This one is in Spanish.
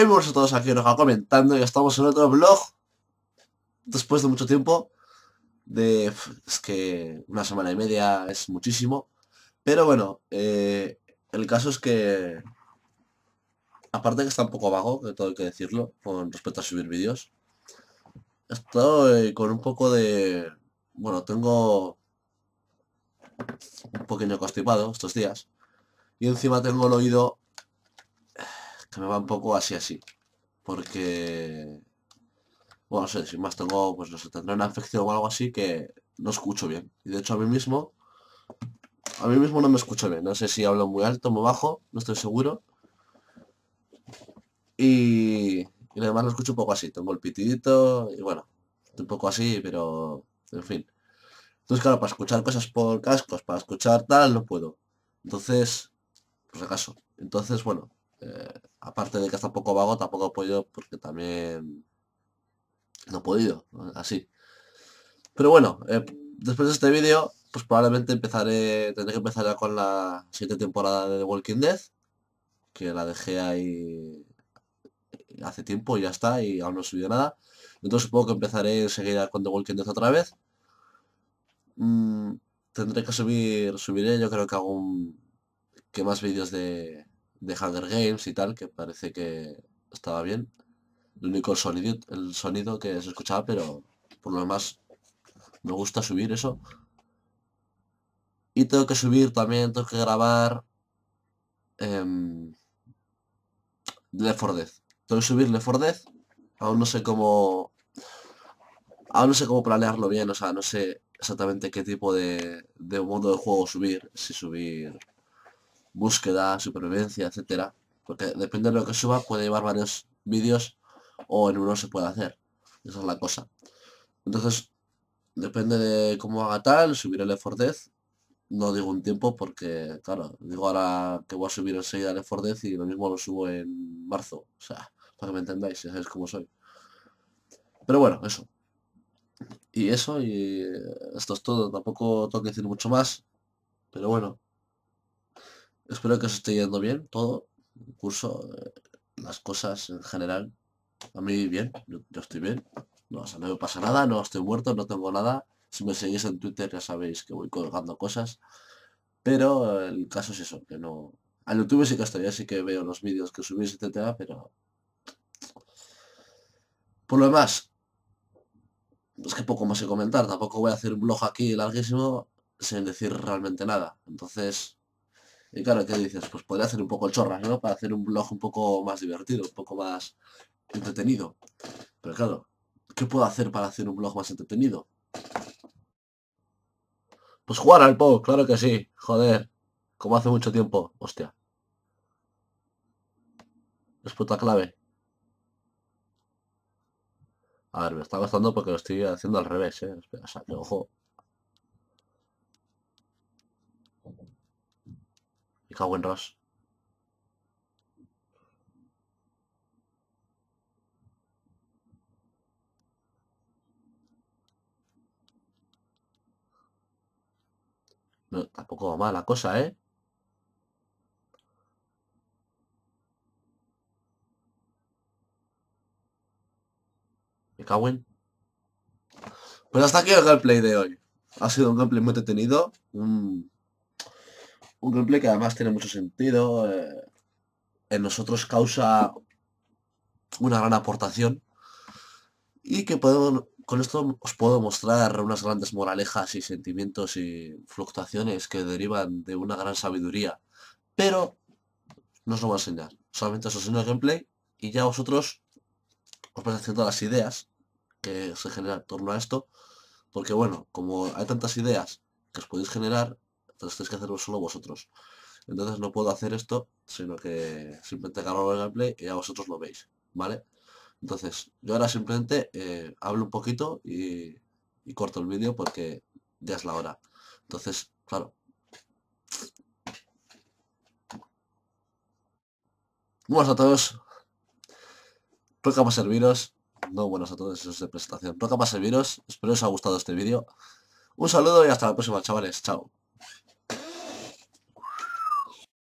hemos todos aquí nos va comentando y estamos en otro blog después de mucho tiempo de es que una semana y media es muchísimo pero bueno eh, el caso es que aparte que está un poco vago que todo hay que decirlo con respecto a subir vídeos estoy eh, con un poco de bueno tengo un pequeño constipado estos días y encima tengo el oído que me va un poco así así. Porque... Bueno, no sé, si más tengo, pues no sé, tendré una afección o algo así que no escucho bien. Y de hecho a mí mismo... A mí mismo no me escucho bien. No sé si hablo muy alto, o muy bajo, no estoy seguro. Y... Y además lo escucho un poco así. Tengo el pitidito y bueno, un poco así, pero... En fin. Entonces, claro, para escuchar cosas por cascos, para escuchar tal, no puedo. Entonces, pues acaso. Entonces, bueno, eh, aparte de que está poco vago, tampoco he podido porque también no he podido, así. Pero bueno, eh, después de este vídeo, pues probablemente empezaré, tendré que empezar ya con la siguiente temporada de The Walking Dead, que la dejé ahí eh, hace tiempo y ya está, y aún no subido nada. Entonces supongo que empezaré enseguida con The Walking Dead otra vez. Mm, tendré que subir, subiré yo creo que algún, que más vídeos de, de Hunger Games y tal, que parece que estaba bien. El único sonido, el sonido que se escuchaba, pero por lo demás me gusta subir eso. Y tengo que subir también, tengo que grabar eh, Left Tengo que subir Left Aún no sé cómo... Aún no sé cómo planearlo bien, o sea, no sé exactamente qué tipo de, de modo de juego subir. Si subir búsqueda, supervivencia, etcétera. Porque depende de lo que suba, puede llevar varios vídeos o en uno se puede hacer. Esa es la cosa. Entonces, depende de cómo haga tal, subir el Fordez. No digo un tiempo porque, claro, digo ahora que voy a subir enseguida el Fordez y lo mismo lo subo en marzo. O sea, para que me entendáis, ya sabéis cómo soy. Pero bueno, eso. Y eso, y esto es todo. Tampoco tengo que decir mucho más. Pero bueno, Espero que os esté yendo bien todo, el curso, eh, las cosas en general. A mí bien, yo, estoy bien. No, me pasa nada, no estoy muerto, no tengo nada. Si me seguís en Twitter ya sabéis que voy colgando cosas. Pero eh, el caso es eso, que no... A YouTube sí que estoy, así que veo los vídeos que subís, etcétera, pero... Por lo demás, es que poco más que comentar. Tampoco voy a hacer un blog aquí larguísimo sin decir realmente nada. Entonces, y claro, ¿qué dices? Pues podría hacer un poco el chorras, ¿no? Para hacer un blog un poco más divertido, un poco más entretenido. Pero claro, ¿qué puedo hacer para hacer un blog más entretenido? Pues jugar al pop, claro que sí. Joder, como hace mucho tiempo. Hostia. puta clave. A ver, me está gastando porque lo estoy haciendo al revés, ¿eh? o sea, que, ojo. cago Ross. No, tampoco va mal la cosa, ¿eh? Me cago en... Pues hasta aquí el gameplay de hoy. Ha sido un gameplay muy detenido. Un un gameplay que además tiene mucho sentido, eh, en nosotros causa una gran aportación y que podemos, con esto os puedo mostrar unas grandes moralejas y sentimientos y fluctuaciones que derivan de una gran sabiduría, pero no os lo voy a enseñar, solamente os enseño el gameplay y ya vosotros os vais todas las ideas que se generan en torno a esto, porque bueno, como hay tantas ideas que os podéis generar, entonces tenéis que hacerlo solo vosotros. Entonces no puedo hacer esto, sino que simplemente cargo el gameplay y ya vosotros lo veis, ¿vale? Entonces, yo ahora simplemente eh, hablo un poquito y, corto el vídeo porque ya es la hora. Entonces, claro. Buenas a todos. Roca para serviros. No, buenas a todos, eso es de presentación. Roca para serviros. Espero os haya gustado este vídeo. Un saludo y hasta la próxima, chavales. Chao.